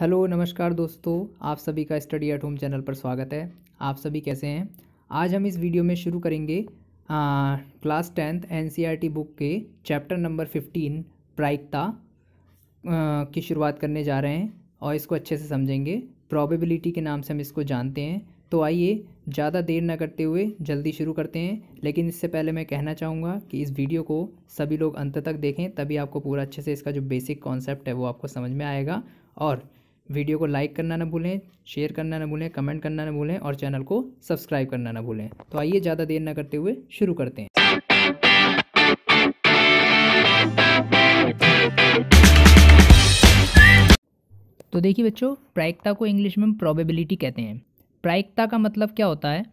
Hello नमस्कार दोस्तों आप सभी का स्टडी एट होम चैनल पर स्वागत है आप सभी कैसे हैं आज हम इस वीडियो में शुरू करेंगे आ, क्लास टेंथ एनसीईआरटी बुक के चैप्टर नंबर फिफ्टीन प्रायिकता की शुरुआत करने जा रहे हैं और इसको अच्छे से समझेंगे प्रॉबेबिलिटी के नाम से हम इसको जानते हैं तो आइए ज़्यादा देर ना करते हुए जल्दी शुरू करते हैं लेकिन इससे पहले मैं कहना चाहूँगा कि इस वीडियो को सभी लोग अंत तक देखें तभी आपको पूरा अच्छे से इसका जो बेसिक कॉन्सेप्ट है वो आपको समझ में आएगा और वीडियो को लाइक करना ना भूलें शेयर करना ना भूलें कमेंट करना ना भूलें और चैनल को सब्सक्राइब करना ना भूलें तो आइए ज़्यादा देर ना करते हुए शुरू करते हैं तो देखिए बच्चों प्रायिकता को इंग्लिश में प्रोबेबिलिटी कहते हैं प्रायिकता का मतलब क्या होता है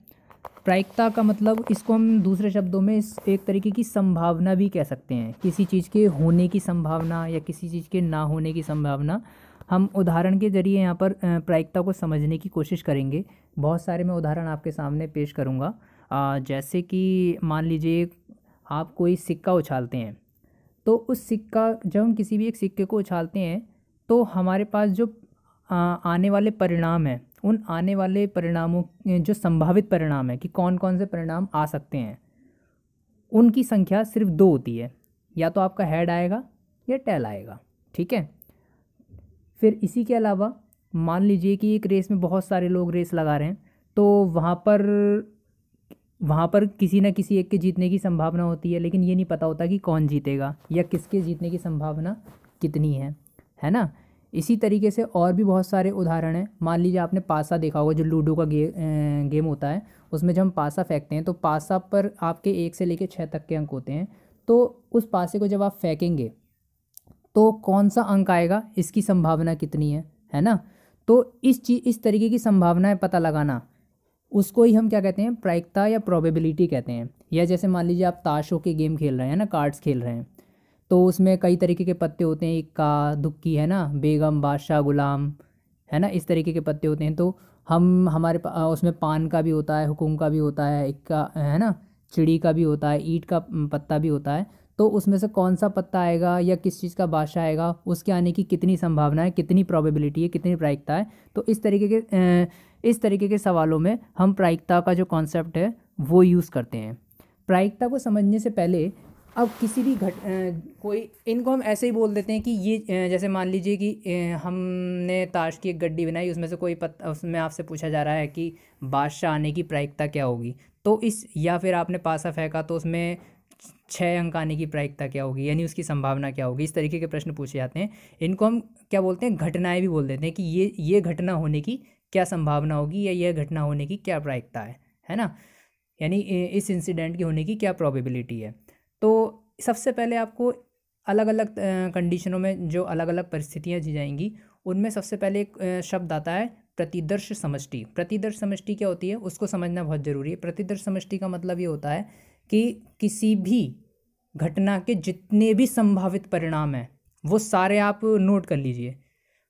प्रायिकता का मतलब इसको हम दूसरे शब्दों में इस एक तरीके की संभावना भी कह सकते हैं किसी चीज़ के होने की संभावना या किसी चीज़ के ना होने की संभावना हम उदाहरण के जरिए यहाँ पर प्रायिकता को समझने की कोशिश करेंगे बहुत सारे मैं उदाहरण आपके सामने पेश करूँगा जैसे कि मान लीजिए आप कोई सिक्का उछालते हैं तो उस सिक्का जब हम किसी भी एक सिक्के को उछालते हैं तो हमारे पास जो आने वाले परिणाम हैं उन आने वाले परिणामों जो संभावित परिणाम हैं कि कौन कौन से परिणाम आ सकते हैं उनकी संख्या सिर्फ दो होती है या तो आपका हेड आएगा या टेल आएगा ठीक है फिर इसी के अलावा मान लीजिए कि एक रेस में बहुत सारे लोग रेस लगा रहे हैं तो वहाँ पर वहाँ पर किसी ना किसी एक के जीतने की संभावना होती है लेकिन ये नहीं पता होता कि कौन जीतेगा या किसके जीतने की संभावना कितनी है है ना इसी तरीके से और भी बहुत सारे उदाहरण हैं मान लीजिए आपने पासा देखा होगा जो लूडो का गे, गेम होता है उसमें जब हम पासा फेंकते हैं तो पासा पर आपके एक से लेकर छः तक के अंक होते हैं तो उस पासे को जब आप फेंकेंगे तो कौन सा अंक आएगा इसकी संभावना कितनी है है ना तो इस चीज इस तरीके की संभावनाएं पता लगाना उसको ही हम क्या कहते हैं प्रायिकता या प्रोबेबिलिटी कहते हैं या जैसे मान लीजिए आप ताशों के गेम खेल रहे हैं ना कार्ड्स खेल रहे हैं तो उसमें कई तरीके के पत्ते होते हैं इक्का दुक्की है ना बेगम बादशाह गुलाम है ना इस तरीके के पत्ते होते हैं तो हम हमारे उसमें पान का भी होता है हुकुम का भी होता है इक्का है ना चिड़ी का भी होता है ईट का पत्ता भी होता है तो उसमें से कौन सा पत्ता आएगा या किस चीज़ का बादशाह आएगा उसके आने की कितनी संभावना है कितनी प्रॉबेबिलिटी है कितनी प्रायिकता है तो इस तरीके के इस तरीके के सवालों में हम प्रायिकता का जो कॉन्सेप्ट है वो यूज़ करते हैं प्रायिकता को समझने से पहले अब किसी भी घट कोई इनको हम ऐसे ही बोल देते हैं कि ये जैसे मान लीजिए कि हमने ताश की एक गड्डी बनाई उसमें से कोई पत्ता उसमें आपसे पूछा जा रहा है कि बादशाह आने की प्रायिकता क्या होगी तो इस या फिर आपने पासा फेंका तो उसमें छः अंक आने की प्रायिकता क्या होगी यानी उसकी संभावना क्या होगी इस तरीके के प्रश्न पूछे जाते हैं इनको हम क्या बोलते हैं घटनाएं भी बोल देते हैं कि ये ये घटना होने की क्या संभावना होगी या यह घटना होने की क्या प्रायिकता है है ना यानी इस इंसिडेंट के होने की क्या प्रॉबिबिलिटी है तो सबसे पहले आपको अलग अलग कंडीशनों में जो अलग अलग परिस्थितियाँ दी जाएंगी उनमें सबसे पहले एक शब्द आता है प्रतिदर्श समष्टि प्रतिदर्श समष्टि क्या होती है उसको समझना बहुत ज़रूरी है प्रतिदर्श समष्टि का मतलब ये होता है कि किसी भी घटना के जितने भी संभावित परिणाम हैं वो सारे आप नोट कर लीजिए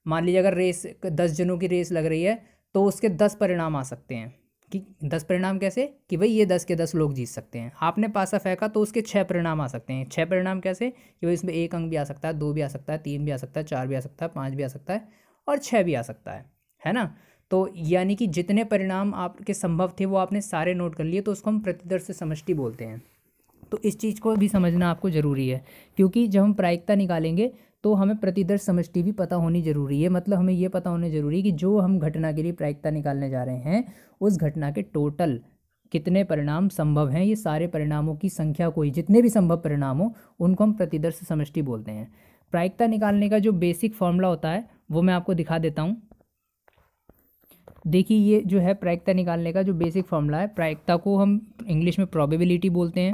मान लीजिए अगर रेस दस जनों की रेस लग रही है तो उसके दस परिणाम आ सकते हैं कि दस परिणाम कैसे कि भाई ये दस के दस लोग जीत सकते हैं आपने पासा फेंका तो उसके छः परिणाम आ सकते हैं छः परिणाम कैसे कि भाई इसमें एक अंक भी आ सकता है दो भी आ सकता है तीन भी आ सकता है चार भी आ सकता है पाँच भी आ सकता है और छः भी आ सकता है है ना तो यानी कि जितने परिणाम आपके संभव थे वो आपने सारे नोट कर लिए तो उसको हम प्रतिदर्श समष्टि बोलते हैं तो इस चीज़ को भी समझना आपको ज़रूरी है क्योंकि जब हम प्रायिकता निकालेंगे तो हमें प्रतिदर्श समष्टि भी पता होनी ज़रूरी है मतलब हमें ये पता होना ज़रूरी है कि जो हम घटना के लिए प्रायिकता निकालने जा रहे हैं उस घटना के टोटल कितने परिणाम संभव हैं ये सारे परिणामों की संख्या कोई जितने भी संभव परिणाम हो उनको हम प्रतिदर्श समष्टि बोलते हैं प्रायिकता निकालने का जो बेसिक फॉर्मूला होता है वो मैं आपको दिखा देता हूँ देखिए ये जो है प्रायिकता निकालने का जो बेसिक फॉर्मूला है प्रायिकता को हम इंग्लिश में प्रोबेबिलिटी बोलते हैं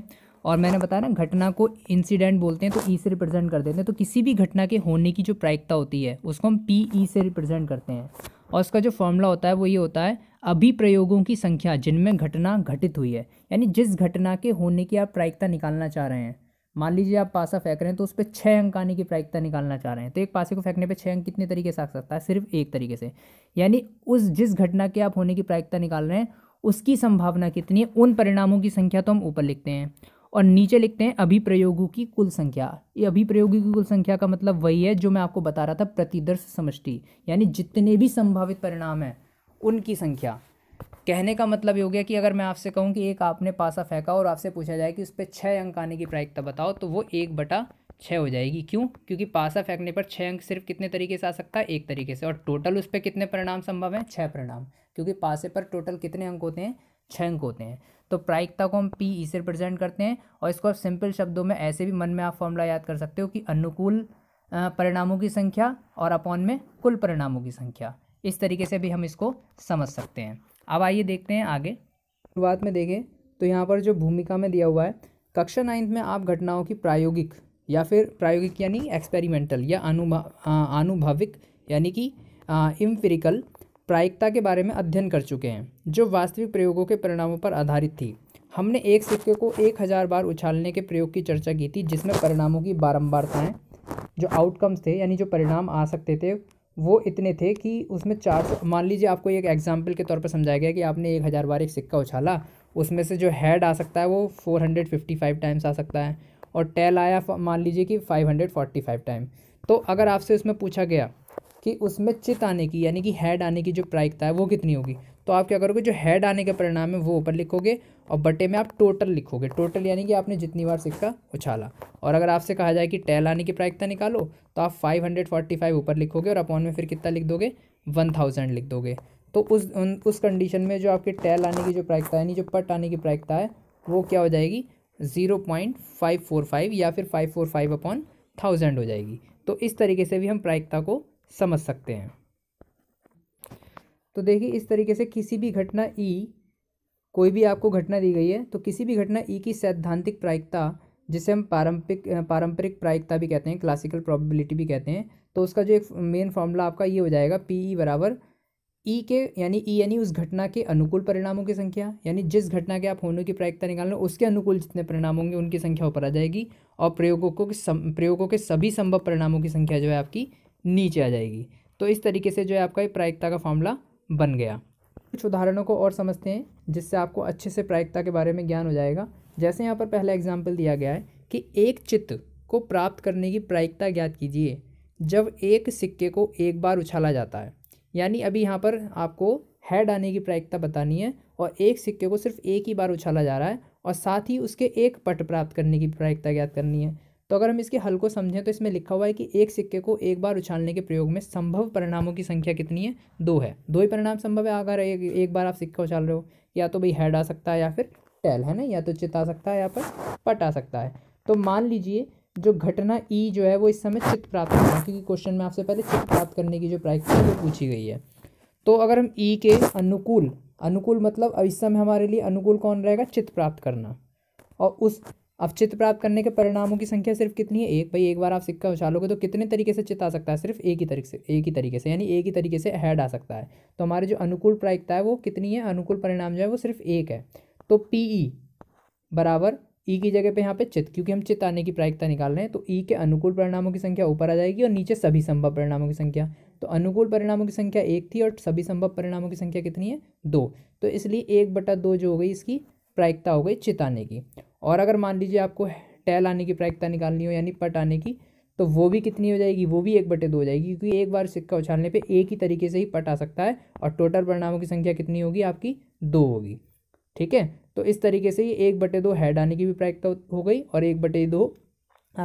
और मैंने बताया ना घटना को इंसिडेंट बोलते हैं तो ई e से रिप्रेजेंट कर देते हैं तो किसी भी घटना के होने की जो प्रायिकता होती है उसको हम पी ई e से रिप्रेजेंट करते हैं और उसका जो फॉर्मूला होता है वो ये होता है अभिप्रयोगों की संख्या जिनमें घटना घटित हुई है यानी जिस घटना के होने की आप प्रायिकता निकालना चाह रहे हैं मान लीजिए आप पासा फेंक रहे हैं तो उस पर छः अंक आने की प्रायिकता निकालना चाह रहे हैं तो एक पासे को फेंकने पे छः अंक कितने तरीके से आ सकता है सिर्फ एक तरीके से यानी उस जिस घटना के आप होने की प्रायिकता निकाल रहे हैं उसकी संभावना कितनी है उन परिणामों की संख्या तो हम ऊपर लिखते हैं और नीचे लिखते हैं अभिप्रयोगों की कुल संख्या ये अभिप्रयोगों की कुल संख्या का मतलब वही है जो मैं आपको बता रहा था प्रतिदर्श समष्टि यानी जितने भी संभावित परिणाम हैं उनकी संख्या कहने का मतलब ये हो गया कि अगर मैं आपसे कहूँ कि एक आपने पासा फेंका और आपसे पूछा जाए कि उस पर छः अंक आने की प्रायिकता बताओ तो वो एक बटा छः हो जाएगी क्यों क्योंकि पासा फेंकने पर छः अंक सिर्फ कितने तरीके से आ सकता है एक तरीके से और टोटल उस पर कितने परिणाम संभव हैं छः परिणाम क्योंकि पासे पर टोटल कितने अंक होते हैं छः अंक होते हैं तो प्रायिकता को हम पी ई e से रिप्रेजेंट करते हैं और इसको आप सिंपल शब्दों में ऐसे भी मन में आप फॉर्मूला याद कर सकते हो कि अनुकूल परिणामों की संख्या और अपॉन में कुल परिणामों की संख्या इस तरीके से भी हम इसको समझ सकते हैं अब आइए देखते हैं आगे शुरुआत में देखें तो यहाँ पर जो भूमिका में दिया हुआ है कक्षा नाइन्थ में आप घटनाओं की प्रायोगिक या फिर प्रायोगिक यानी एक्सपेरिमेंटल या आनुभाविक यानी कि इम्फिरिकल प्रायिकता के बारे में अध्ययन कर चुके हैं जो वास्तविक प्रयोगों के परिणामों पर आधारित थी हमने एक सिक्के को एक हज़ार बार उछालने के प्रयोग की चर्चा की थी जिसमें परिणामों की बारम्बारताएँ जो आउटकम्स थे यानी जो परिणाम आ सकते थे वो इतने थे कि उसमें चार सौ मान लीजिए आपको एक एग्जाम्पल के तौर पर समझाया गया कि आपने एक हज़ार बार एक सिक्का उछाला उसमें से जो हेड आ सकता है वो four hundred fifty five times आ सकता है और टेल आया मान लीजिए कि five hundred forty five time तो अगर आपसे उसमें पूछा गया कि उसमें चित आने की यानी कि हेड आने की जो प्रायिकता है वो कितनी होगी तो आप क्या करोगे जो हेड आने का परिणाम है वो ऊपर लिखोगे और बटे में आप टोटल लिखोगे टोटल यानी कि आपने जितनी बार सिक्का उछाला और अगर आपसे कहा जाए कि टैल आने की प्रायिकता निकालो तो आप फाइव हंड्रेड फोर्टी फाइव ऊपर लिखोगे और अपॉन में फिर कितना लिख दोगे वन थाउजेंड लिख दोगे तो उस उन, उस कंडीशन में जो आपके टैल आने की जो प्रायिकता यानी जो पट आने की प्रायिकता है वो क्या हो जाएगी zero point five four five या फिर five four five upon thousand हो जाएगी तो इस तरीके से भी हम प्रायिकता को समझ सकते हैं तो देखिए इस तरीके से किसी भी घटना ई e कोई भी आपको घटना दी गई है तो किसी भी घटना ई की सैद्धांतिक प्रायिकता जिसे हम पारंपरिक पारंपरिक प्रायिकता भी कहते हैं क्लासिकल प्रॉबिलिटी भी कहते हैं तो उसका जो एक मेन फॉर्मूला आपका ये हो जाएगा पी ई e बराबर ई e के यानी ई e यानी उस घटना के अनुकूल परिणामों की संख्या यानी जिस घटना के आप होने की प्रायिकता निकाल लें उसके अनुकूल जितने परिणाम होंगे उनकी संख्या ऊपर आ जाएगी और प्रयोगों को प्रयोगों के सभी संभव परिणामों की संख्या जो है आपकी नीचे आ जाएगी तो इस तरीके से जो है आपका प्रायिकता का फॉर्मूला बन गया कुछ उदाहरणों को और समझते हैं जिससे आपको अच्छे से प्रायिकता के बारे में ज्ञान हो जाएगा जैसे यहाँ पर पहला एग्जाम्पल दिया गया है कि एक चित्त को प्राप्त करने की प्रायिकता ज्ञात कीजिए जब एक सिक्के को एक बार उछाला जाता है यानी अभी यहाँ पर आपको हेड आने की प्रायिकता बतानी है और एक सिक्के को सिर्फ एक ही बार उछाला जा रहा है और साथ ही उसके एक पट प्राप्त करने की प्रायिकता ज्ञात करनी है तो अगर हम इसके हल को समझें तो इसमें लिखा हुआ है कि एक सिक्के को एक बार उछालने के प्रयोग में संभव परिणामों की संख्या कितनी है दो है दो ही परिणाम संभव है अगर एक, एक बार आप सिक्का उछाल रहे हो या तो भाई हेड आ सकता है या फिर टेल है ना या तो चित आ सकता है या फिर पट आ सकता है तो मान लीजिए जो घटना ई e जो है वो इस समय चित्त प्राप्त करना क्योंकि क्वेश्चन में आपसे पहले चित्त प्राप्त करने की जो प्रैक्टिस है वो पूछी गई है तो अगर हम ई e के अनुकूल अनुकूल मतलब अब इस समय हमारे लिए अनुकूल कौन रहेगा चित्त प्राप्त करना और उस अपचित प्राप्त करने के परिणामों की संख्या सिर्फ कितनी है एक भाई एक बार आप सिक्का उछालोगे तो कितने तरीके से चित आ सकता है सिर्फ एक ही तरीके से एक ही तरीके से यानी एक ही तरीके से हेड आ सकता है तो हमारे जो अनुकूल प्रायिकता है वो कितनी है अनुकूल परिणाम जो है वो सिर्फ एक है तो पी ई e बराबर ई e की जगह पे यहाँ पे चित क्योंकि हम चित आने की प्रायिकता निकाल रहे हैं तो ई e के अनुकूल परिणामों की संख्या ऊपर आ जाएगी और नीचे सभी संभव परिणामों की संख्या तो अनुकूल परिणामों की संख्या एक थी और सभी संभव परिणामों की संख्या कितनी है दो तो इसलिए एक बटा दो जो हो गई इसकी प्रायिकता हो गई चित आने की और अगर मान लीजिए आपको टैल आने की प्रायिकता निकालनी हो यानी पट आने की तो वो भी कितनी हो जाएगी वो भी एक बटे दो हो जाएगी क्योंकि एक बार सिक्का उछालने पे एक ही तरीके से ही पट आ सकता है और टोटल परिणामों की संख्या कितनी होगी आपकी दो होगी ठीक है तो इस तरीके से ये एक बटे दो हेड आने की भी प्रायिकता हो गई और एक बटे दो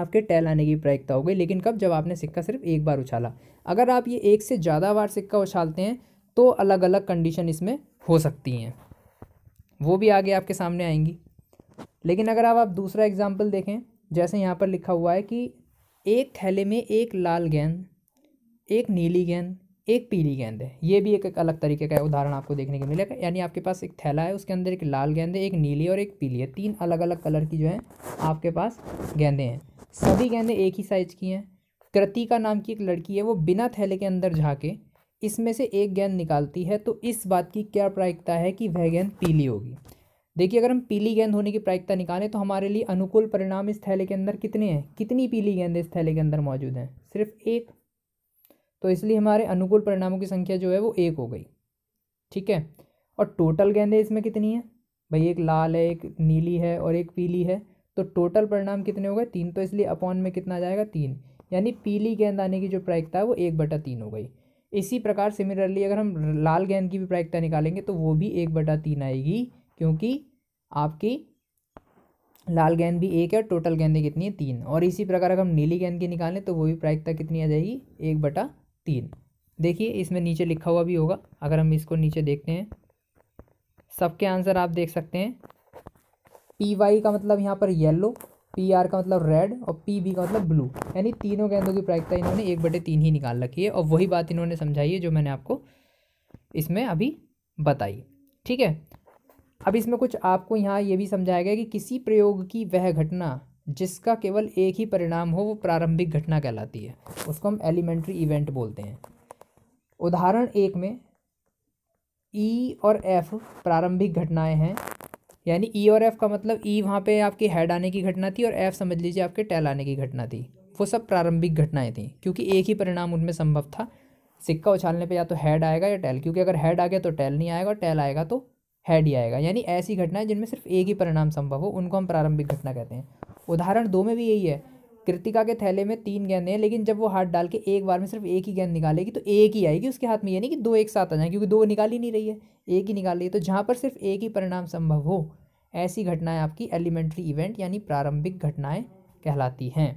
आपके टैल आने की प्रायिकता हो गई लेकिन कब जब आपने सिक्का सिर्फ एक बार उछाला अगर आप ये एक से ज़्यादा बार सिक्का उछालते हैं तो अलग अलग कंडीशन इसमें हो सकती हैं वो भी आगे आपके सामने आएंगी लेकिन अगर आप, आप दूसरा एग्ज़ाम्पल देखें जैसे यहाँ पर लिखा हुआ है कि एक थैले में एक लाल गेंद एक नीली गेंद एक पीली गेंद है ये भी एक, एक अलग तरीके का उदाहरण आपको देखने को मिलेगा यानी आपके पास एक थैला है उसके अंदर एक लाल गेंद है एक नीली और एक पीली है तीन अलग अलग कलर की जो है आपके पास गेंदे हैं सभी गेंदे एक ही साइज़ की हैं कृतिका नाम की एक लड़की है वो बिना थैले के अंदर झाके इसमें से एक गेंद निकालती है तो इस बात की क्या प्रायिकता है कि वह गेंद पीली होगी देखिए अगर हम पीली गेंद होने की प्रायिकता निकालें तो हमारे लिए अनुकूल परिणाम इस थैले के अंदर कितने हैं कितनी पीली गेंदें इस थैले के अंदर मौजूद हैं सिर्फ एक तो इसलिए हमारे अनुकूल परिणामों की संख्या जो है वो एक हो गई ठीक है और टोटल गेंदें इसमें कितनी हैं भाई एक लाल है एक नीली है और एक पीली है तो टोटल परिणाम कितने हो गए तीन तो इसलिए अपॉन में कितना आ जाएगा तीन यानी पीली गेंद आने की जो प्रायिकता है वो एक बटा तीन हो गई इसी प्रकार सिमिलरली अगर हम लाल गेंद की भी प्रायिकता निकालेंगे तो वो भी एक बटा तीन आएगी क्योंकि आपकी लाल गेंद भी एक है टोटल गेंदें कितनी है तीन और इसी प्रकार अगर हम नीली गेंद की निकालें तो वो भी प्रायिकता कितनी आ जाएगी एक बटा तीन देखिए इसमें नीचे लिखा हुआ भी होगा अगर हम इसको नीचे देखते हैं सबके आंसर आप देख सकते हैं पी वाई का मतलब यहाँ पर येलो पी आर का मतलब रेड और पी बी का मतलब ब्लू यानी तीनों गेंदों की प्रायिकता इन्होंने एक बटे तीन ही निकाल रखी है और वही बात इन्होंने समझाई है जो मैंने आपको इसमें अभी बताई ठीक है अब इसमें कुछ आपको यहाँ ये भी समझाया गया कि किसी प्रयोग की वह घटना जिसका केवल एक ही परिणाम हो वो प्रारंभिक घटना कहलाती है उसको हम एलिमेंट्री इवेंट बोलते हैं उदाहरण एक में ई e और एफ प्रारंभिक घटनाएं हैं यानी ई e और एफ का मतलब ई e वहाँ पे आपके हेड आने की घटना थी और एफ समझ लीजिए आपके टेल आने की घटना थी वो सब प्रारंभिक घटनाएं थी क्योंकि एक ही परिणाम उनमें संभव था सिक्का उछालने पे या तो हेड आएगा या टेल क्योंकि अगर हेड आ गया तो टेल नहीं आएगा और टेल आएगा तो हैड ही आएगा यानी ऐसी घटनाएं जिनमें सिर्फ एक ही परिणाम संभव हो उनको हम प्रारंभिक घटना कहते हैं उदाहरण दो में भी यही है कृतिका के थैले में तीन गेंदें हैं लेकिन जब वो हाथ डाल के एक बार में सिर्फ एक ही गेंद निकालेगी तो एक ही आएगी उसके हाथ में यानी कि दो एक साथ आ जाए क्योंकि दो निकाल ही नहीं रही है एक ही निकाल रही है तो जहाँ पर सिर्फ एक ही परिणाम संभव हो ऐसी घटनाएं आपकी एलिमेंट्री इवेंट यानी प्रारंभिक घटनाएं कहलाती हैं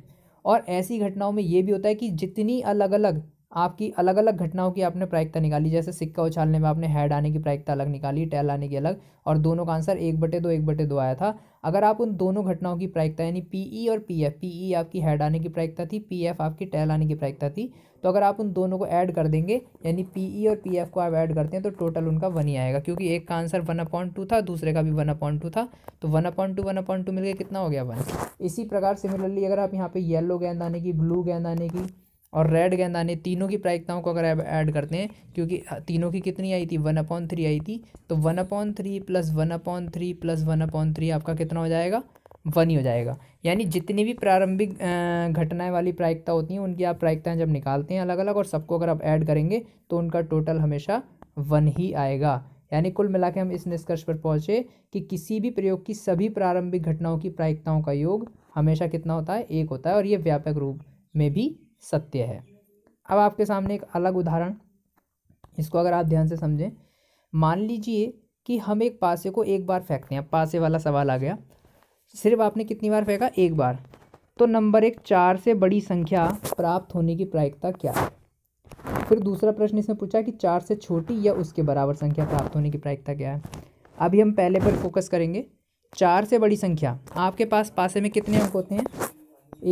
और ऐसी घटनाओं में ये भी होता है कि जितनी अलग अलग आपकी अलग अलग घटनाओं की आपने प्रायिकता निकाली जैसे सिक्का उछालने में आपने हेड आने की प्रायिकता अलग निकाली टेल आने की अलग और दोनों का आंसर एक बटे दो एक बटे दो आया था अगर आप उन दोनों घटनाओं की प्रायिकता यानी पीई e और पीएफ पीई e आपकी हेड आने की प्रायिकता थी पीएफ आपकी टेल आने की प्रायिकता थी तो अगर आप उन दोनों को ऐड कर देंगे यानी पीई e और पीएफ को आप ऐड करते हैं तो टोटल उनका वन ही आएगा क्योंकि एक का आंसर वन अपॉइंट टू था दूसरे का भी वन अपॉइंट टू था तो one upon two one upon two मिलकर कितना हो गया वन इसी प्रकार सिमिलरली अगर आप यहाँ पे येलो गेंद आने की ब्लू गेंद आने की और रेड गेंदाने तीनों की प्रायिकताओं को अगर ऐड करते हैं क्योंकि हाँ, तीनों की कितनी आई थी वन अपॉन थ्री आई थी तो one upon three plus one upon three plus one upon three आपका कितना हो जाएगा वन ही हो जाएगा यानी जितनी भी प्रारंभिक घटनाएं वाली प्रायिकता होती हैं उनकी आप प्रायिकताएँ जब निकालते हैं अलग अलग और सबको अगर आप ऐड करेंगे तो उनका टोटल हमेशा वन ही आएगा यानी कुल मिला के हम इस निष्कर्ष पर पहुँचे कि किसी भी प्रयोग की सभी प्रारंभिक घटनाओं की प्रायिकताओं का योग हमेशा कितना होता है एक होता है और ये व्यापक रूप में भी सत्य है अब आपके सामने एक अलग उदाहरण इसको अगर आप ध्यान से समझें मान लीजिए कि हम एक पासे को एक बार फेंकते हैं पासे वाला सवाल आ गया सिर्फ आपने कितनी बार फेंका एक बार तो नंबर एक चार से बड़ी संख्या प्राप्त होने की प्रायिकता क्या है फिर दूसरा प्रश्न इसमें पूछा कि चार से छोटी या उसके बराबर संख्या प्राप्त होने की प्रायिकता क्या है अभी हम पहले पर फोकस करेंगे चार से बड़ी संख्या आपके पास पासे में कितने अंक होते हैं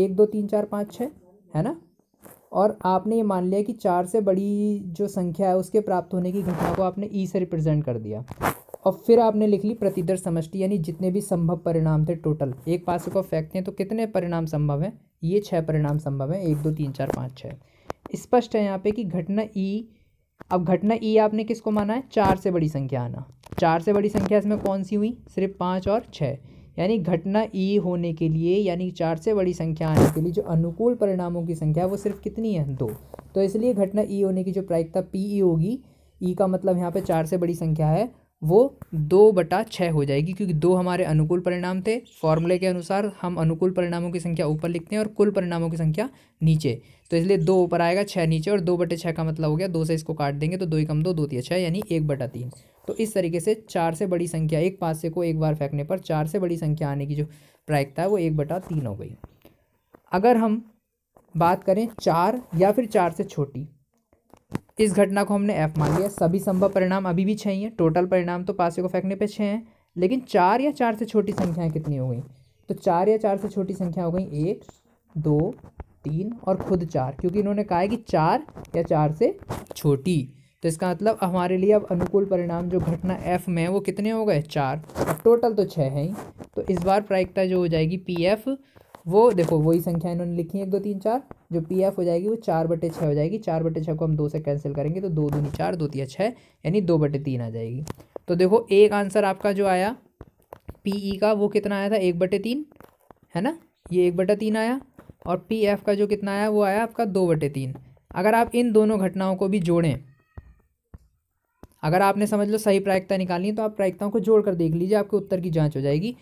एक दो तीन चार पाँच छः है ना और आपने ये मान लिया कि चार से बड़ी जो संख्या है उसके प्राप्त होने की घटना को आपने ई e से रिप्रेजेंट कर दिया और फिर आपने लिख ली प्रतिदर समष्टि यानी जितने भी संभव परिणाम थे टोटल एक पास को फेंकते हैं तो कितने परिणाम संभव हैं ये छः परिणाम संभव हैं एक दो तीन चार पाँच छः स्पष्ट है यहाँ पे कि घटना ई e, अब घटना ई e आपने किसको माना है चार से बड़ी संख्या आना चार से बड़ी संख्या इसमें कौन सी हुई सिर्फ पाँच और छः यानी घटना ई होने के लिए यानी चार से बड़ी संख्या आने के लिए जो अनुकूल परिणामों की संख्या है वो सिर्फ कितनी है दो तो इसलिए घटना ई होने की जो प्रायिकता पी ई होगी ई का मतलब यहाँ पे चार से बड़ी संख्या है वो दो बटा छः हो जाएगी क्योंकि दो हमारे अनुकूल परिणाम थे फॉर्मूले के अनुसार हम अनुकूल परिणामों की संख्या ऊपर लिखते हैं और कुल परिणामों की संख्या नीचे तो इसलिए दो ऊपर आएगा छः नीचे और दो बटे छः का मतलब हो गया दो से इसको काट देंगे तो दो ही कम दो दो तीन छः यानी एक बटा तीन तो इस तरीके से चार से बड़ी संख्या एक पासे को एक बार फेंकने पर चार से बड़ी संख्या आने की जो प्रायिकता है वो एक बटा तीन हो गई अगर हम बात करें चार या फिर चार से छोटी इस घटना को हमने एफ मान लिया सभी संभव परिणाम अभी भी छः हैं टोटल परिणाम तो पासे को फेंकने पे छः हैं लेकिन चार या चार से छोटी संख्याएं कितनी हो गई तो चार या चार से छोटी संख्या हो गई एक दो तीन और खुद चार क्योंकि इन्होंने कहा है कि चार या चार से छोटी तो इसका मतलब हमारे लिए अब अनुकूल परिणाम जो घटना एफ में है वो कितने हो गए चार अब टोटल तो छः हैं ही तो इस बार प्रायिकता जो हो जाएगी पी एफ वो देखो वही संख्या इन्होंने लिखी है एक दो तीन चार जो पी एफ हो जाएगी वो चार बटे छः हो जाएगी चार बटे छः को हम दो से कैंसिल करेंगे तो दो दूनी चार दो तीन छः यानी दो बटे तीन आ जाएगी तो देखो एक आंसर आपका जो आया पी ई e का वो कितना आया था एक बटे तीन है ना ये एक बटे तीन आया और पी एफ का जो कितना आया वो आया आपका दो बटे तीन अगर आप इन दोनों घटनाओं को भी जोड़ें अगर आपने समझ लो सही प्रायिकता निकालनी है तो आप प्रायिकताओं को जोड़कर देख लीजिए आपके उत्तर की जाँच हो जाएगी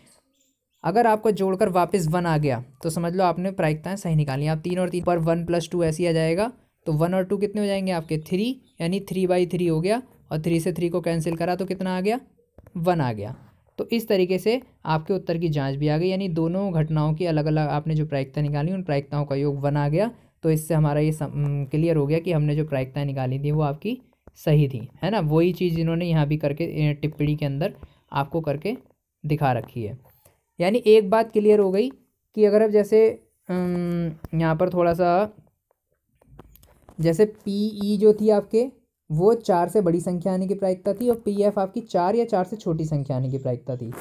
अगर आपको जोड़कर वापस वन आ गया तो समझ लो आपने प्रायिकताएँ सही निकाली आप तीन और तीन पर वन प्लस टू ऐसी आ जाएगा तो वन और टू कितने हो जाएंगे आपके थ्री यानी थ्री बाई थ्री हो गया और थ्री से थ्री को कैंसिल करा तो कितना आ गया वन आ गया तो इस तरीके से आपके उत्तर की जांच भी आ गई यानी दोनों घटनाओं की अलग अलग आपने जो प्रायिकता निकाली उन प्रायिकताओं का योग वन आ गया तो इससे हमारा ये क्लियर हो गया कि हमने जो प्रायिकताएँ निकाली थी वो आपकी सही थी है ना वही चीज़ इन्होंने यहाँ भी करके टिप्पणी के अंदर आपको करके दिखा रखी है यानी एक बात क्लियर हो गई कि अगर आप जैसे यहाँ पर थोड़ा सा जैसे पी ई e जो थी आपके वो चार से बड़ी संख्या आने की प्रायिकता थी और पी एफ आपकी चार या चार से छोटी संख्या आने की प्रायिकता थी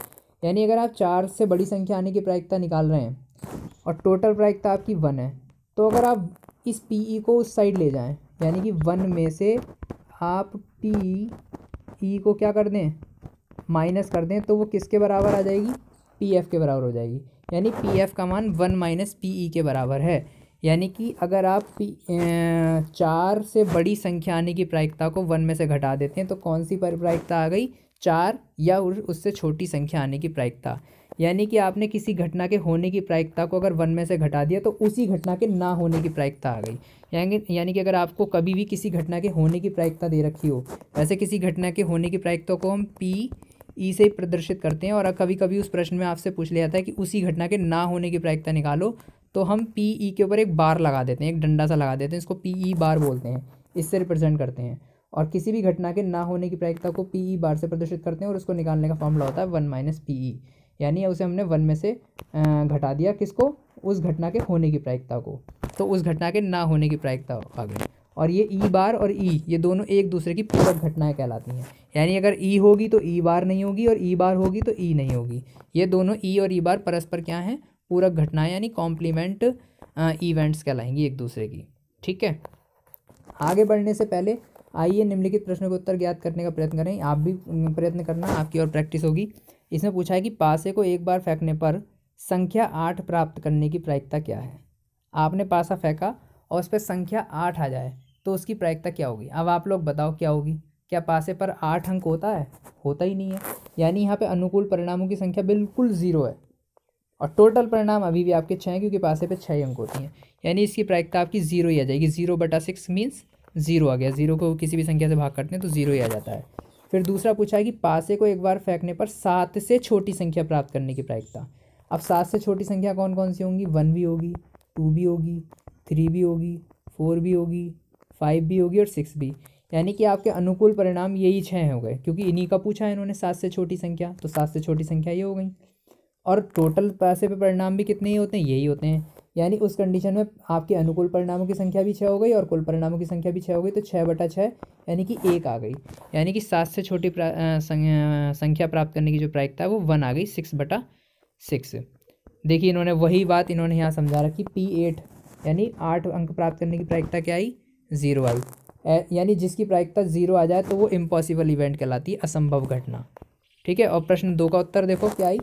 यानी अगर आप चार से बड़ी संख्या आने की प्रायिकता निकाल रहे हैं और टोटल प्रायिकता आपकी वन है तो अगर आप इस पी ई e को उस साइड ले जाएँ यानी कि वन में से आप पी ई e को क्या कर दें माइनस कर दें तो वो किसके बराबर आ जाएगी पी एफ़ के बराबर हो जाएगी यानी पी एफ़ का मान one minus P E e के बराबर है यानी कि अगर आप पी चार से बड़ी संख्या आने की प्रायिकता को वन में से घटा देते हैं तो कौन सी प्रायिकता आ गई चार या उससे छोटी संख्या आने की प्रायिकता यानी कि आपने किसी घटना के होने की प्रायिकता को अगर वन में से घटा दिया तो उसी घटना के ना होने की प्रायिकता आ गई यानी यानी कि अगर आपको कभी भी किसी घटना के होने की प्रायिकता दे रखी हो वैसे किसी घटना के होने की प्रायिकता को हम पी ई e से प्रदर्शित करते हैं और कभी कभी उस प्रश्न में आपसे पूछ लिया जाता है कि उसी घटना के ना होने की प्रायिकता निकालो तो हम पी ई e के ऊपर एक बार लगा देते हैं एक डंडा सा लगा देते हैं इसको पी ई e बार बोलते हैं इससे रिप्रेजेंट करते हैं और किसी भी घटना के ना होने की प्रायिकता को पी ई बार से प्रदर्शित करते हैं और उसको निकालने का फॉर्मूला होता है वन माइनस पी ई यानी उसे हमने वन में से घटा दिया किसको उस घटना के होने की प्रायिकता को तो उस घटना के ना होने की प्रायिकता आ गई और ये ई बार और ई ये दोनों एक दूसरे की पूरक घटनाएं कहलाती हैं यानी अगर ई होगी तो ई बार नहीं होगी और ई बार होगी तो ई नहीं होगी ये दोनों ई और ई बार परस्पर क्या हैं पूरक घटनाएं यानी कॉम्प्लीमेंट इवेंट्स कहलाएंगी एक दूसरे की ठीक है आगे बढ़ने से पहले आइए निम्नलिखित प्रश्न के उत्तर ज्ञात करने का प्रयत्न करें आप भी प्रयत्न करना आपकी और प्रैक्टिस होगी इसमें पूछा है कि पासे को एक बार फेंकने पर संख्या आठ प्राप्त करने की प्रायिकता क्या है आपने पासा फेंका और उस पर संख्या आठ आ जाए तो उसकी प्रायिकता क्या होगी अब आप लोग बताओ क्या होगी क्या पासे पर आठ अंक होता है होता ही नहीं है यानी यहाँ पे अनुकूल परिणामों की संख्या बिल्कुल ज़ीरो है और टोटल परिणाम अभी भी आपके छः हैं क्योंकि पासे पर छः अंक होती हैं यानी इसकी प्रायिकता आपकी ज़ीरो ही आ जाएगी ज़ीरो बटा सिक्स मीन्स ज़ीरो आ गया ज़ीरो को किसी भी संख्या से भाग करते हैं तो ज़ीरो ही आ जाता है फिर दूसरा पूछा है कि पासे को एक बार फेंकने पर सात से छोटी संख्या प्राप्त करने की प्रायिकता अब सात से छोटी संख्या कौन कौन सी होंगी वन भी होगी टू भी होगी थ्री भी होगी फोर भी होगी फाइव भी होगी और सिक्स भी यानी कि आपके अनुकूल परिणाम यही छः हो गए क्योंकि इन्हीं का पूछा है इन्होंने सात से छोटी संख्या तो सात से छोटी संख्या ये हो गई और टोटल पैसे पे परिणाम भी कितने ही होते हैं यही होते हैं यानी उस कंडीशन में आपके अनुकूल परिणामों की संख्या भी छः हो गई और कुल परिणामों की संख्या भी छः हो गई तो छः बटा छः यानी कि एक आ गई यानी कि सात से छोटी संख्या प्राप्त करने की जो प्रायिकता है वो वन आ गई सिक्स बटा सिक्स देखिए इन्होंने वही बात इन्होंने यहाँ समझा रखी पी एट यानी आठ अंक प्राप्त करने की प्रायिकता क्या आई ज़ीरो आई यानी जिसकी प्रायिकता ज़ीरो आ जाए तो वो इम्पॉसिबल इवेंट कहलाती है असंभव घटना ठीक है और प्रश्न दो का उत्तर देखो क्या आई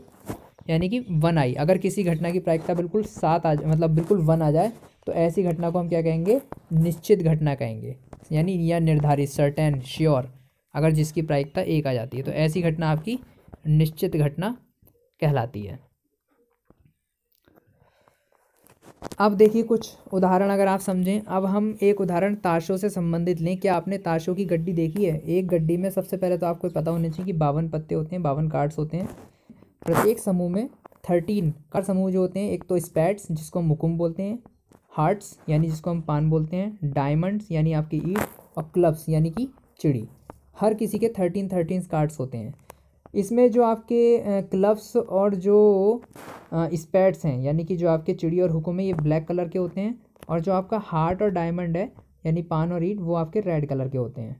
यानी कि वन आई अगर किसी घटना की प्रायिकता बिल्कुल सात आ मतलब बिल्कुल वन आ जाए तो ऐसी घटना को हम क्या कहेंगे निश्चित घटना कहेंगे यानी या निर्धारित सर्टेन श्योर अगर जिसकी प्रायिकता एक आ जाती है तो ऐसी घटना आपकी निश्चित घटना कहलाती है अब देखिए कुछ उदाहरण अगर आप समझें अब हम एक उदाहरण ताशों से संबंधित लें क्या आपने ताशों की गड्डी देखी है एक गड्डी में सबसे पहले तो आपको पता होना चाहिए कि बावन पत्ते होते हैं बावन कार्ड्स होते हैं प्रत्येक समूह में थर्टीन कर समूह जो होते हैं एक तो स्पैट्स जिसको हम मुकुम बोलते हैं हार्ट्स यानी जिसको हम पान बोलते हैं डायमंड्स यानी आपकी ईट और क्लब्स यानी कि चिड़ी हर किसी के थर्टीन थर्टीन कार्ड्स होते हैं इसमें जो आपके क्लब्स और जो स्पैट्स हैं यानी कि जो आपके चिड़ी और हुकुम है ये ब्लैक कलर के होते हैं और जो आपका हार्ट और डायमंड है यानी पान और ईट वो आपके रेड कलर के होते हैं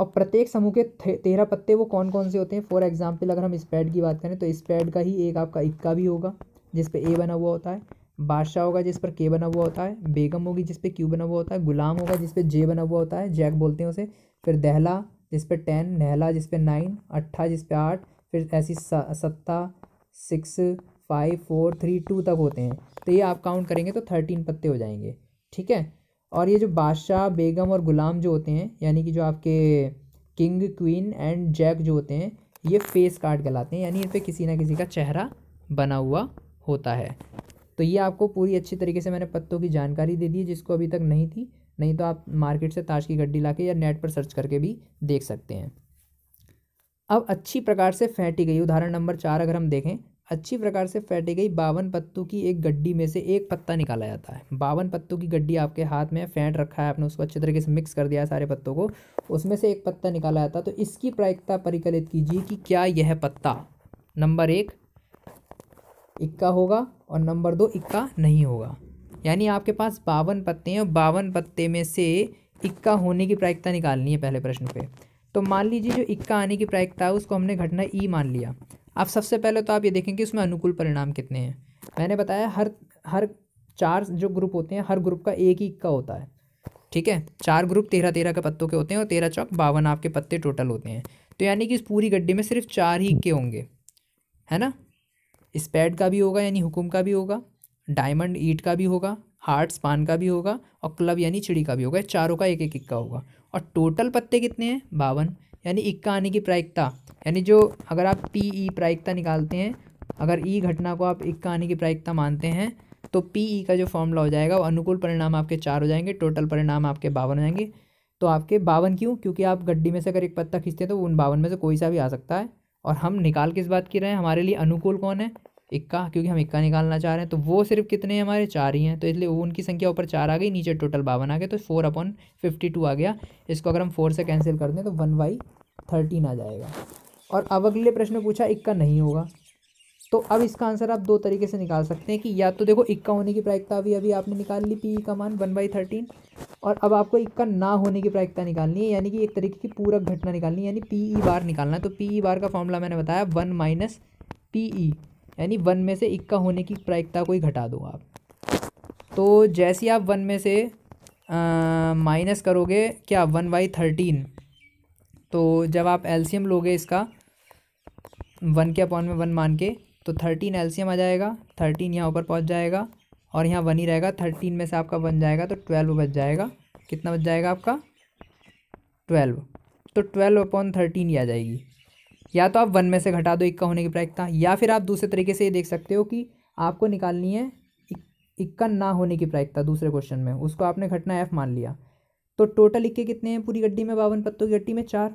और प्रत्येक समूह के तेरह पत्ते वो कौन कौन से होते हैं फॉर एग्जाम्पल अगर हम स्पैड की बात करें तो स्पैड का ही एक आपका इक्का भी होगा जिस पर ए बना हुआ होता है बादशाह होगा जिस पर के बना हुआ होता है बेगम होगी जिस पर क्यू बना हुआ होता है गुलाम होगा जिस पर जे बना हुआ होता है जैक बोलते हैं उसे फिर दहला जिस पर टेन नहला जिस पर नाइन अट्ठा जिस पर आठ फिर ऐसी सत्ता six five four three two तक होते हैं तो ये आप काउंट करेंगे तो थर्टीन पत्ते हो जाएंगे ठीक है और ये जो बादशाह बेगम और ग़ुलाम जो होते हैं यानी कि जो आपके किंग क्वीन एंड जैक जो होते हैं ये फेस कार्ड कहलाते हैं यानी इन पर किसी ना किसी का चेहरा बना हुआ होता है तो ये आपको पूरी अच्छी तरीके से मैंने पत्तों की जानकारी दे दी जिसको अभी तक नहीं थी नहीं तो आप मार्केट से ताश की गड्डी ला या नेट पर सर्च करके भी देख सकते हैं अब अच्छी प्रकार से फेंटी गई उदाहरण नंबर चार अगर हम देखें अच्छी प्रकार से फेंटी गई बावन पत्तों की एक गड्डी में से एक पत्ता निकाला जाता है बावन पत्तों की गड्डी आपके हाथ में फेंट रखा है आपने उसको अच्छे तरीके से मिक्स कर दिया है सारे पत्तों को उसमें से एक पत्ता निकाला जाता है तो इसकी प्रायिकता परिकलित कीजिए कि क्या यह पत्ता नंबर एक इक्का होगा और नंबर दो इक्का नहीं होगा यानी आपके पास बावन पत्ते हैं और बावन पत्ते में से इक्का होने की प्रायिकता निकालनी है पहले प्रश्न पे तो मान लीजिए जो इक्का आने की प्रायिकता है उसको हमने घटना ई मान लिया अब सबसे पहले तो आप ये देखें कि उसमें अनुकूल परिणाम कितने हैं मैंने बताया हर हर चार जो ग्रुप होते हैं हर ग्रुप का एक ही का होता है ठीक है चार ग्रुप तेरह तेरह के पत्तों के होते हैं और तेरह चौक बावन आपके पत्ते टोटल होते हैं तो यानी कि इस पूरी गड्ढे में सिर्फ चार ही इक्के होंगे है ना इस पैड का भी होगा यानी हुकुम का भी होगा डायमंड ईट का भी होगा हार्ट स्पान का भी होगा और क्लब यानी चिड़ी का भी होगा चारों का एक एक इक्का होगा और टोटल पत्ते कितने हैं बावन यानी इक्का आने की प्रायिकता यानी जो अगर आप पी ई e प्रायिकता निकालते हैं अगर ई e घटना को आप इक्का आने की प्रायिकता मानते हैं तो पी ई e का जो फॉर्मूला हो जाएगा वो अनुकूल परिणाम आपके चार हो जाएंगे टोटल परिणाम आपके बावन हो जाएंगे तो आपके बावन क्यों क्योंकि आप गड्डी में से अगर एक पत्ता खींचते हैं तो उन बावन में से कोई सा भी आ सकता है और हम निकाल किस बात की रहे हैं हमारे लिए अनुकूल कौन है इक्का क्योंकि हम इक्का निकालना चाह रहे हैं तो वो सिर्फ कितने हैं हमारे चार ही हैं तो इसलिए वो उनकी संख्या ऊपर चार आ गई नीचे टोटल बावन आ गए तो फोर अपॉन फिफ्टी टू आ गया इसको अगर हम फोर से कैंसिल कर दें तो वन बाई थर्टीन आ जाएगा और अब अगले प्रश्न में पूछा इक्का नहीं होगा तो अब इसका आंसर आप दो तरीके से निकाल सकते हैं कि या तो देखो इक्का होने की प्रायिकता अभी अभी आपने निकाल ली पी e का मान वन बाई थर्टीन और अब आपको इक्का ना होने की प्रायिकता निकालनी है यानी कि एक तरीके की पूरक घटना निकालनी है यानी पी ई e बार निकालना है तो पी ई e बार का फॉर्मूला मैंने बताया वन माइनस पी ई यानी वन में से इक्का होने की प्रायिकता को ही घटा दो आप तो जैसे आप वन में से माइनस करोगे क्या वन बाई थर्टीन तो जब आप एलसीएम लोगे इसका वन के अपॉन में वन मान के तो थर्टीन एलसीएम आ जाएगा थर्टीन यहाँ ऊपर पहुँच जाएगा और यहाँ वन ही रहेगा थर्टीन में से आपका वन जाएगा तो ट्वेल्व बच जाएगा कितना बच जाएगा आपका ट्वेल्व तो ट्वेल्व अपॉन थर्टीन ही आ जाएगी या तो आप वन में से घटा दो इक्का होने की प्रायिकता या फिर आप दूसरे तरीके से ये देख सकते हो कि आपको निकालनी है इक्का ना होने की प्रायिकता दूसरे क्वेश्चन में उसको आपने घटना एफ मान लिया तो टोटल इक्के कितने हैं पूरी गड्डी में बावन पत्तों की गड्डी में चार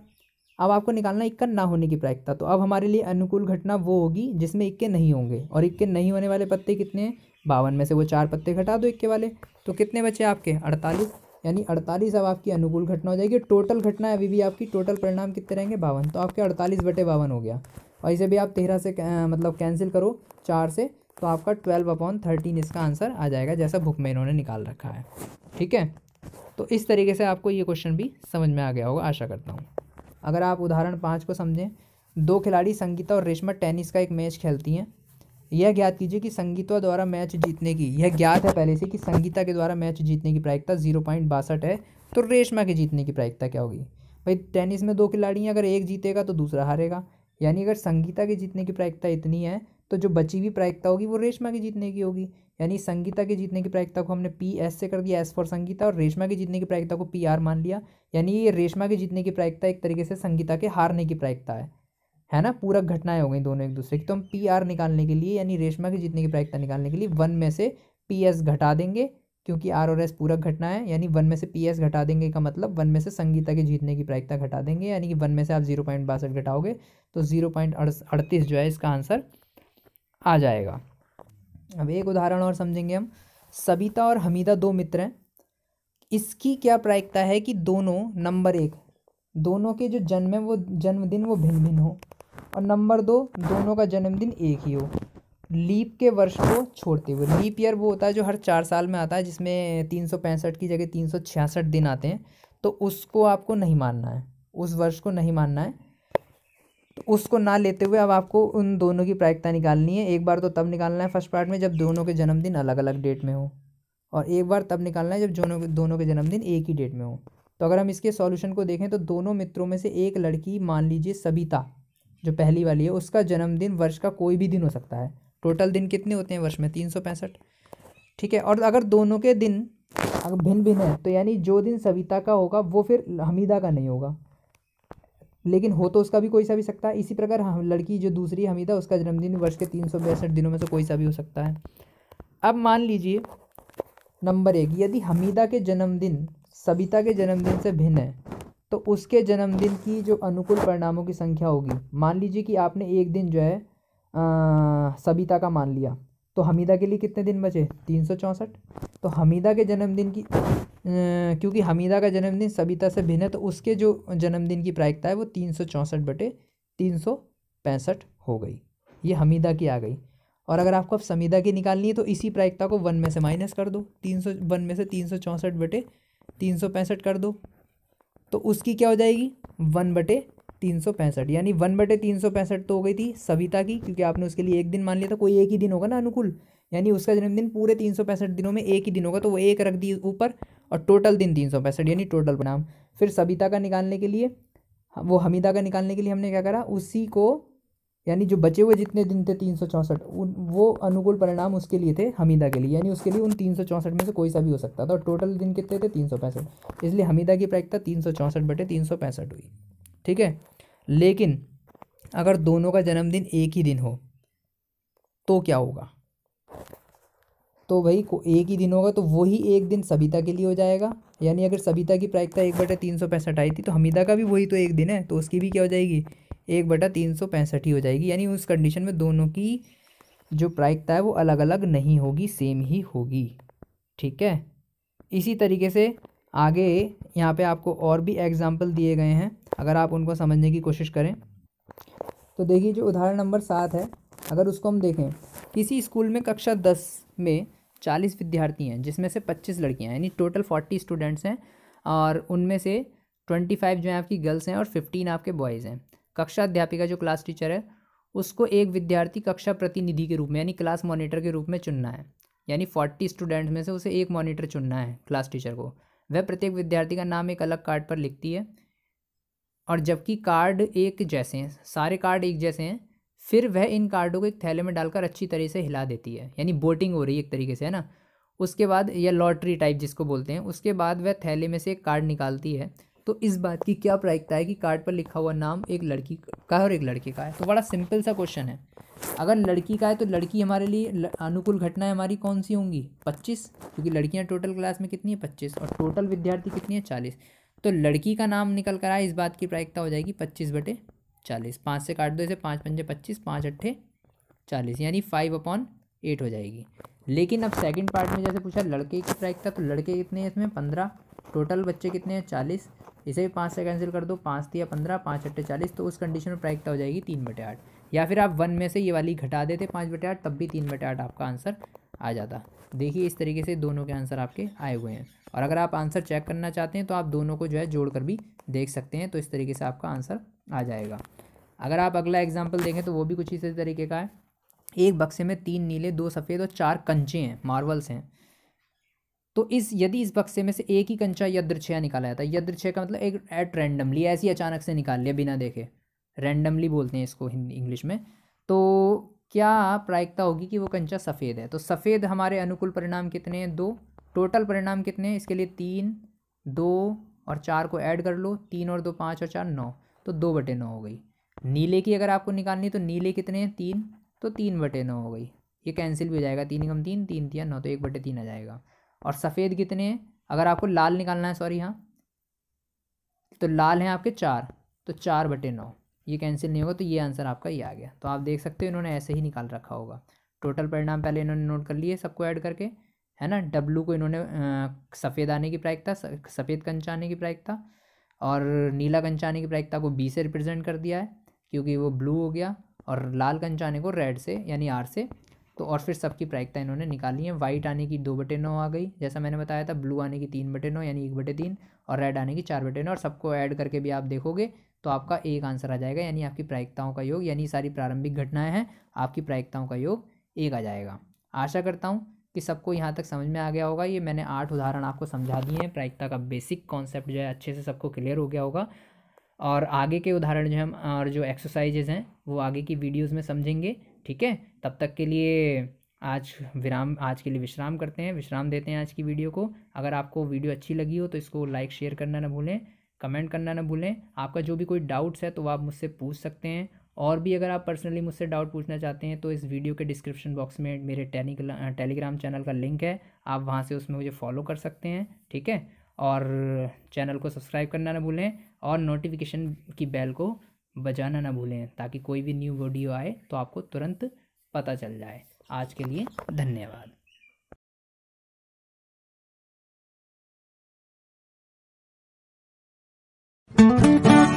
अब आपको निकालना इक्का ना होने की प्रायिकता तो अब हमारे लिए अनुकूल घटना वो होगी जिसमें इक्के नहीं होंगे और इक्के नहीं होने वाले पत्ते कितने हैं बावन में से वो चार पत्ते घटा दो इक्के वाले तो कितने बचे आपके अड़तालीस यानी अड़तालीस अब आपकी अनुकूल घटना हो जाएगी टोटल घटना अभी भी आपकी टोटल परिणाम कितने रहेंगे बावन तो आपके अड़तालीस बटे बावन हो गया और इसे भी आप तेरह से मतलब कैंसिल करो चार से तो आपका ट्वेल्व अपॉन थर्टीन इसका आंसर आ जाएगा जैसा बुक में इन्होंने निकाल रखा है ठीक है तो इस तरीके से आपको ये क्वेश्चन भी समझ में आ गया होगा आशा करता हूँ अगर आप उदाहरण पाँच को समझें दो खिलाड़ी संगीता और रेशमा टेनिस का एक मैच खेलती हैं यह ज्ञात कीजिए कि संगीता द्वारा मैच जीतने की यह ज्ञात है पहले से कि संगीता के द्वारा मैच जीतने की प्रायिकता जीरो पॉइंट बासठ है तो रेशमा के जीतने की प्रायिकता क्या होगी भाई टेनिस में दो खिलाड़ी हैं अगर एक जीतेगा तो दूसरा हारेगा यानी अगर संगीता के जीतने की प्रायिकता इतनी है तो जो बची हुई प्रायिकता होगी वो रेशमा के जीतने की होगी यानी संगीता के जीतने की प्रायिकता को हमने पी एस से कर दिया एस फॉर संगीता और रेशमा के जीतने की प्रायिकता को पी आर मान लिया यानी ये रेशमा के जीतने की प्रायिकता एक तरीके से संगीता के हारने की प्रायिकता है है ना पूरक घटनाएं हो गई दोनों एक दूसरे की तो हम पी आर निकालने के लिए यानी रेशमा की जीतने की प्रायिकता निकालने के लिए वन में से पी एस घटा देंगे क्योंकि आर और एस पूरक घटना है यानी वन में से पी एस घटा देंगे का मतलब वन में से संगीता के जीतने की प्रायिकता घटा देंगे यानी कि वन में से आप जीरो पॉइंट बासठ घटाओगे तो जीरो पॉइंट अड़तीस जो है इसका आंसर आ जाएगा अब एक उदाहरण और समझेंगे हम सबिता और हमीदा दो मित्र हैं इसकी क्या प्रायिकता है कि दोनों नंबर एक दोनों के जो जन्म है वो जन्मदिन वो भिन्न भिन्न हो और नंबर दो दोनों का जन्मदिन एक ही हो लीप के वर्ष को छोड़ते हुए लीप ईयर वो होता है जो हर चार साल में आता है जिसमें तीन सौ पैंसठ की जगह तीन सौ छियासठ दिन आते हैं तो उसको आपको नहीं मानना है उस वर्ष को नहीं मानना है तो उसको ना लेते हुए अब आपको उन दोनों की प्रायिकता निकालनी है एक बार तो तब निकालना है फर्स्ट पार्ट में जब दोनों के जन्मदिन अलग अलग डेट में हो और एक बार तब निकालना है जब दोनों के दोनों के जन्मदिन एक ही डेट में हो तो अगर हम इसके सॉल्यूशन को देखें तो दोनों मित्रों में से एक लड़की मान लीजिए सबिता जो पहली वाली है उसका जन्मदिन वर्ष का कोई भी दिन हो सकता है टोटल दिन कितने होते हैं वर्ष में तीन सौ पैंसठ ठीक है और अगर दोनों के दिन अगर भिन्न भिन्न है तो यानी जो दिन सविता का होगा वो फिर हमीदा का नहीं होगा लेकिन हो तो उसका भी कोई सा भी सकता है इसी प्रकार हम लड़की जो दूसरी हमीदा उसका जन्मदिन वर्ष के तीन सौ बैसठ दिनों में से कोई सा भी हो सकता है अब मान लीजिए नंबर एक यदि हमीदा के जन्मदिन सविता के जन्मदिन से भिन्न है तो उसके जन्मदिन की जो अनुकूल परिणामों की संख्या होगी मान लीजिए कि आपने एक दिन जो है सबिता का मान लिया तो हमीदा के लिए कितने दिन बचे तीन सौ चौंसठ तो हमीदा के जन्मदिन की क्योंकि हमीदा का जन्मदिन सबिता से भिन्न है तो उसके जो जन्मदिन की प्रायिकता है वो तीन सौ चौंसठ बटे तीन सौ पैंसठ हो गई ये हमीदा की आ गई और अगर आपको अब समीदा की निकालनी है तो इसी प्रायिकता को वन में से माइनस कर दो तीन सौ वन में से तीन सौ चौंसठ बटे तीन सौ पैंसठ कर दो तो उसकी क्या हो जाएगी वन बटे तीन सौ पैंसठ यानी वन बटे तीन सौ पैंसठ तो हो गई थी सविता की क्योंकि आपने उसके लिए एक दिन मान लिया था कोई एक ही दिन होगा ना अनुकूल यानी उसका जन्मदिन पूरे तीन सौ पैंसठ दिनों में एक ही दिन होगा तो वो एक रख दी ऊपर और टोटल दिन तीन सौ पैंसठ यानी टोटल बनाम फिर सविता का निकालने के लिए वो हमीदा का निकालने के लिए हमने क्या करा उसी को यानी जो बचे हुए जितने दिन थे तीन सौ चौंसठ उन वो अनुकूल परिणाम उसके लिए थे हमीदा के लिए यानी उसके लिए उन तीन सौ चौंसठ में से कोई सा भी हो सकता था और टोटल दिन कितने थे तीन सौ पैंसठ इसलिए हमीदा की प्रायिकता तीन सौ चौंसठ बटे तीन सौ पैंसठ हुई ठीक है लेकिन अगर दोनों का जन्मदिन एक ही दिन हो तो क्या होगा तो भाई को एक ही दिन होगा तो वही एक दिन सबिता के लिए हो जाएगा यानी अगर सबिता की प्रायिकता एक बटे तीन सौ पैंसठ आई थी तो हमीदा का भी वही तो एक दिन है तो उसकी भी क्या हो जाएगी एक बटा तीन सौ पैंसठ ही हो जाएगी यानी उस कंडीशन में दोनों की जो प्रायिकता है वो अलग अलग नहीं होगी सेम ही होगी ठीक है इसी तरीके से आगे यहाँ पे आपको और भी एग्जाम्पल दिए गए हैं अगर आप उनको समझने की कोशिश करें तो देखिए जो उदाहरण नंबर सात है अगर उसको हम देखें किसी स्कूल में कक्षा दस में चालीस विद्यार्थी हैं जिसमें से पच्चीस लड़कियाँ यानी टोटल फोर्टी स्टूडेंट्स हैं और उनमें से ट्वेंटी फाइव जो हैं आपकी गर्ल्स हैं और फिफ्टीन आपके बॉयज़ हैं कक्षा अध्यापिका जो क्लास टीचर है उसको एक विद्यार्थी कक्षा प्रतिनिधि के रूप में यानी क्लास मॉनिटर के रूप में चुनना है यानी फोर्टी स्टूडेंट्स में से उसे एक मॉनिटर चुनना है क्लास टीचर को वह प्रत्येक विद्यार्थी का नाम एक अलग कार्ड पर लिखती है और जबकि कार्ड एक जैसे हैं सारे कार्ड एक जैसे हैं फिर वह इन कार्डों को एक थैले में डालकर अच्छी तरह से हिला देती है यानी बोटिंग हो रही है एक तरीके से है ना उसके बाद या लॉटरी टाइप जिसको बोलते हैं उसके बाद वह थैले में से एक कार्ड निकालती है तो इस बात की क्या प्रायिकता है कि कार्ड पर लिखा हुआ नाम एक लड़की का है और एक लड़के का है तो बड़ा सिंपल सा क्वेश्चन है अगर लड़की का है तो लड़की हमारे लिए अनुकूल घटनाएं हमारी कौन सी होंगी पच्चीस क्योंकि लड़कियाँ टोटल क्लास में कितनी है पच्चीस और टोटल विद्यार्थी कितनी है चालीस तो लड़की का नाम निकल कर आए इस बात की प्रायिकता हो जाएगी पच्चीस बटे चालीस पाँच से काट दो इसे पाँच पंजे पच्चीस पाँच अट्ठे चालीस यानी फाइव अपॉन एट हो जाएगी लेकिन अब सेकंड पार्ट में जैसे पूछा लड़के की प्रायिकता तो लड़के कितने हैं इसमें पंद्रह टोटल बच्चे कितने हैं चालीस इसे भी पाँच से कैंसिल कर दो पाँच या पंद्रह पाँच अट्ठे चालीस तो उस कंडीशन में प्रायिकता हो जाएगी तीन बटे आठ या फिर आप वन में से ये वाली घटा देते पाँच बटे आठ तब भी तीन बटे आठ आपका आंसर आ जाता देखिए इस तरीके से दोनों के आंसर आपके आए हुए हैं और अगर आप आंसर चेक करना चाहते हैं तो आप दोनों को जो है जोड़ कर भी देख सकते हैं तो इस तरीके से आपका आंसर आ जाएगा अगर आप अगला एग्जाम्पल देखें तो वो भी कुछ इसी तरीके का है एक बक्से में तीन नीले दो सफ़ेद और चार कंचे हैं मार्वल्स हैं तो इस यदि इस बक्से में से एक ही कंचा यदृक्षय निकाला जाता है यदृक्षय का मतलब एक एट रैंडमली ऐसी अचानक से निकाल लिया बिना देखे रैंडमली बोलते हैं इसको हिंदी इंग्लिश में तो क्या प्रायिकता होगी कि वो कंचा सफ़ेद है तो सफ़ेद हमारे अनुकूल परिणाम कितने हैं दो टोटल परिणाम कितने हैं इसके लिए तीन दो और चार को ऐड कर लो तीन और दो पाँच और चार नौ तो दो बटे नौ हो गई नीले की अगर आपको निकालनी तो नीले कितने हैं तीन तो तीन बटे नौ हो गई ये कैंसिल भी हो जाएगा तीन कम तीन तीन तीन नौ तो एक बटे तीन आ जाएगा और सफ़ेद कितने हैं अगर आपको लाल निकालना है सॉरी हाँ तो लाल हैं आपके चार तो चार बटे नौ ये कैंसिल नहीं होगा तो ये आंसर आपका ये आ गया तो आप देख सकते हो इन्होंने ऐसे ही निकाल रखा होगा टोटल परिणाम पहले इन्होंने नोट कर लिए सबको ऐड करके है ना डब्लू को इन्होंने सफ़ेद आने की प्रायिकता सफ़ेद कंचाने आने की प्रायिकता और नीला कंचा आने की प्रायिकता को बी से रिप्रेजेंट कर दिया है क्योंकि वो ब्लू हो गया और लाल कंचाने आने को रेड से यानी आर से तो और फिर सबकी प्रायिकता इन्होंने निकाली है वाइट आने की दो बटे नौ आ गई जैसा मैंने बताया था ब्लू आने की तीन बटे नौ यानी एक बटे तीन और रेड आने की चार बटे नौ और सबको ऐड करके भी आप देखोगे तो आपका एक आंसर आ जाएगा यानी आपकी प्रायिकताओं का योग यानी सारी प्रारंभिक घटनाएँ हैं आपकी प्रायिकताओं का योग एक आ जाएगा आशा करता हूँ कि सबको यहाँ तक समझ में आ गया होगा ये मैंने आठ उदाहरण आपको समझा दिए हैं प्रायिकता का बेसिक कॉन्सेप्ट जो है अच्छे से सबको क्लियर हो गया होगा और आगे के उदाहरण जो हम और जो एक्सरसाइजेज़ हैं वो आगे की वीडियोज़ में समझेंगे ठीक है तब तक के लिए आज विराम आज के लिए विश्राम करते हैं विश्राम देते हैं आज की वीडियो को अगर आपको वीडियो अच्छी लगी हो तो इसको लाइक शेयर करना ना भूलें कमेंट करना ना भूलें आपका जो भी कोई डाउट्स है तो आप मुझसे पूछ सकते हैं और भी अगर आप पर्सनली मुझसे डाउट पूछना चाहते हैं तो इस वीडियो के डिस्क्रिप्शन बॉक्स में मेरे टेलीग्राम टेलीग्राम चैनल का लिंक है आप वहाँ से उसमें मुझे फॉलो कर सकते हैं ठीक है और चैनल को सब्सक्राइब करना ना भूलें और नोटिफिकेशन की बेल को बजाना ना भूलें ताकि कोई भी न्यू वीडियो आए तो आपको तुरंत पता चल जाए आज के लिए धन्यवाद Thank you.